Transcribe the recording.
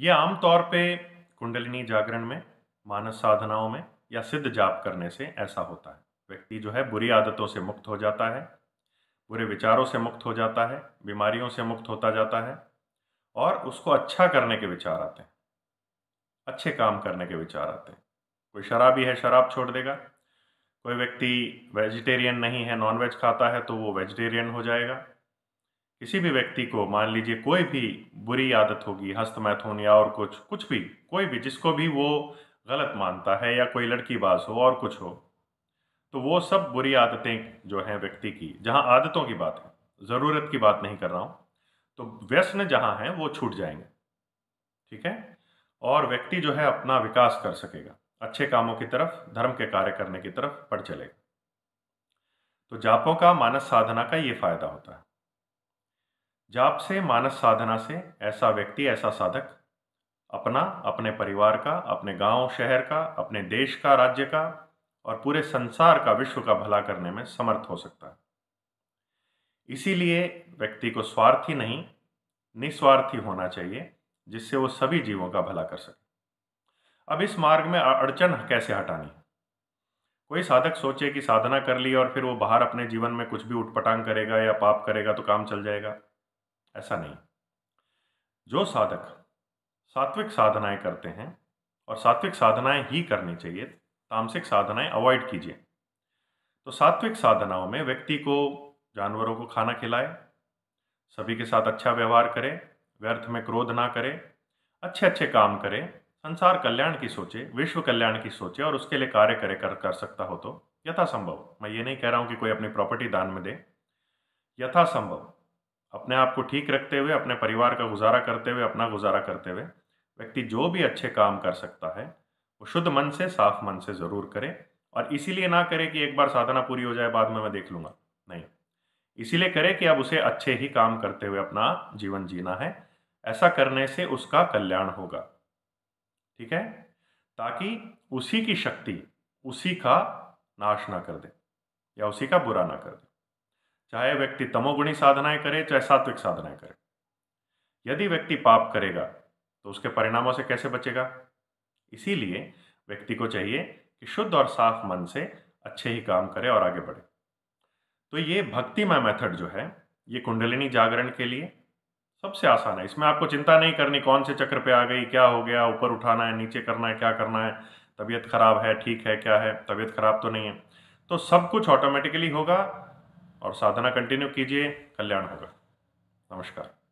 ये आमतौर पे कुंडलिनी जागरण में मानस साधनाओं में या सिद्ध जाप करने से ऐसा होता है व्यक्ति जो है बुरी आदतों से मुक्त हो जाता है बुरे विचारों से मुक्त हो जाता है बीमारियों से मुक्त होता जाता है और उसको अच्छा करने के विचार आते हैं अच्छे काम करने के विचार आते हैं कोई शराबी है शराब छोड़ देगा कोई व्यक्ति वेजिटेरियन नहीं है नॉन वेज खाता है तो वो वेजिटेरियन हो जाएगा किसी भी व्यक्ति को मान लीजिए कोई भी बुरी आदत होगी हस्तमैथुन या और कुछ कुछ भी कोई भी जिसको भी वो गलत मानता है या कोई लड़की बाज हो और कुछ हो तो वो सब बुरी आदतें जो हैं व्यक्ति की जहाँ आदतों की बात है ज़रूरत की बात नहीं कर रहा हूँ तो व्यसन जहाँ हैं वो छूट जाएंगे ठीक है और व्यक्ति जो है अपना विकास कर सकेगा अच्छे कामों की तरफ धर्म के कार्य करने की तरफ बढ़ चलेगा तो जापों का मानस साधना का ये फायदा होता है जाप से मानस साधना से ऐसा व्यक्ति ऐसा साधक अपना अपने परिवार का अपने गांव शहर का अपने देश का राज्य का और पूरे संसार का विश्व का भला करने में समर्थ हो सकता है इसीलिए व्यक्ति को स्वार्थी नहीं निस्वार्थी होना चाहिए जिससे वो सभी जीवों का भला कर सके अब इस मार्ग में अड़चन कैसे हटानी कोई साधक सोचे कि साधना कर ली और फिर वो बाहर अपने जीवन में कुछ भी उठपटांग करेगा या पाप करेगा तो काम चल जाएगा ऐसा नहीं जो साधक सात्विक साधनाएं करते हैं और सात्विक साधनाएं ही करनी चाहिए तामसिक साधनाएं अवॉइड कीजिए तो सात्विक साधनाओं में व्यक्ति को जानवरों को खाना खिलाए सभी के साथ अच्छा व्यवहार करे व्यर्थ में क्रोध ना करे अच्छे अच्छे काम करे संसार कल्याण की सोचे विश्व कल्याण की सोचे और उसके लिए कार्य करे कर कर सकता हो तो यथासंभव मैं ये नहीं कह रहा हूँ कि कोई अपनी प्रॉपर्टी दान में दे यथासंभव अपने आप को ठीक रखते हुए अपने परिवार का गुजारा करते हुए अपना गुजारा करते हुए व्यक्ति जो भी अच्छे काम कर सकता है वो शुद्ध मन से साफ मन से ज़रूर करे और इसीलिए ना करे कि एक बार साधना पूरी हो जाए बाद में मैं देख लूँगा नहीं इसीलिए करे कि अब उसे अच्छे ही काम करते हुए अपना जीवन जीना है ऐसा करने से उसका कल्याण होगा ठीक है ताकि उसी की शक्ति उसी का नाश ना कर दे या उसी का बुरा ना कर दे चाहे व्यक्ति तमोगुणी साधनाएं करे चाहे सात्विक साधनाएं करे यदि व्यक्ति पाप करेगा तो उसके परिणामों से कैसे बचेगा इसीलिए व्यक्ति को चाहिए कि शुद्ध और साफ मन से अच्छे ही काम करे और आगे बढ़े तो ये भक्तिमय मेथड जो है ये कुंडलिनी जागरण के लिए सबसे आसान है इसमें आपको चिंता नहीं करनी कौन से चक्र पे आ गई क्या हो गया ऊपर उठाना है नीचे करना है क्या करना है तबीयत खराब है ठीक है क्या है तबीयत खराब तो नहीं है तो सब कुछ ऑटोमेटिकली होगा और साधना कंटिन्यू कीजिए कल्याण होगा नमस्कार